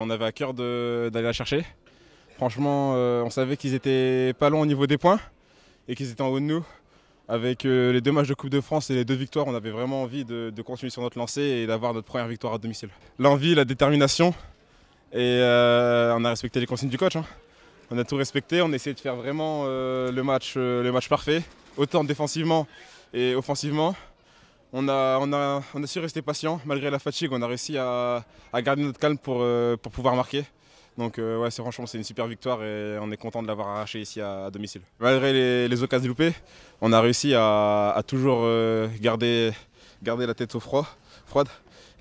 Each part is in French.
On avait à cœur d'aller la chercher. Franchement, euh, on savait qu'ils étaient pas loin au niveau des points et qu'ils étaient en haut de nous. Avec euh, les deux matchs de Coupe de France et les deux victoires, on avait vraiment envie de, continuer sur notre lancée et d'avoir notre première victoire à domicile. L'envie, la détermination, et euh, on a respecté les consignes du coach. Hein. On a tout respecté, on a essayé de faire vraiment le, match, le match parfait, autant défensivement et offensivement. On a, su rester patient malgré la fatigue. On a réussi à, garder notre calme euh, pour, pouvoir marquer. Donc euh, ouais, franchement, c'est une super victoire et on est content de l'avoir arraché ici à, domicile. Malgré les, les occasions loupées, on a réussi à, toujours euh, garder, la tête au froid, froide.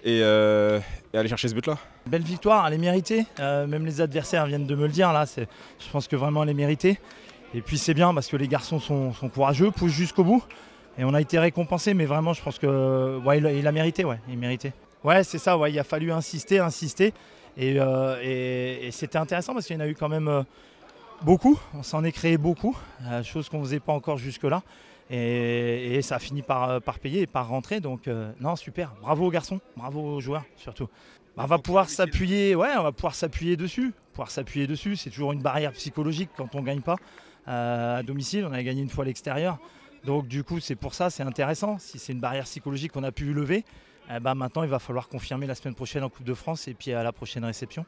Euh, et, aller chercher ce but-là. Belle victoire, elle est méritée. même les adversaires viennent de me le dire. Là, je pense que vraiment elle est méritée. Et puis c'est bien parce que les garçons sont courageux, poussent jusqu'au bout. Et on a été récompensé, mais vraiment, je pense que il, a mérité, ouais, il méritait. Ouais, c'est ça, ouais, il a fallu insister, insister. Et, euh, c'était intéressant parce qu'il y en a eu quand même euh, beaucoup. On s'en est créé beaucoup, euh, chose qu'on ne faisait pas encore jusque-là. Et, ça a fini par, payer et par rentrer. Donc, non, super. Bravo aux garçons, bravo aux joueurs surtout. Bah, on va pouvoir s'appuyer, ouais, on va pouvoir s'appuyer dessus. Pouvoir s'appuyer dessus, c'est toujours une barrière psychologique quand on ne gagne pas à domicile. On a gagné une fois à l'extérieur. Donc du coup, c'est pour ça, c'est intéressant. Si c'est une barrière psychologique qu'on a pu lever, eh ben, maintenant il va falloir confirmer la semaine prochaine en Coupe de France et puis à la prochaine réception.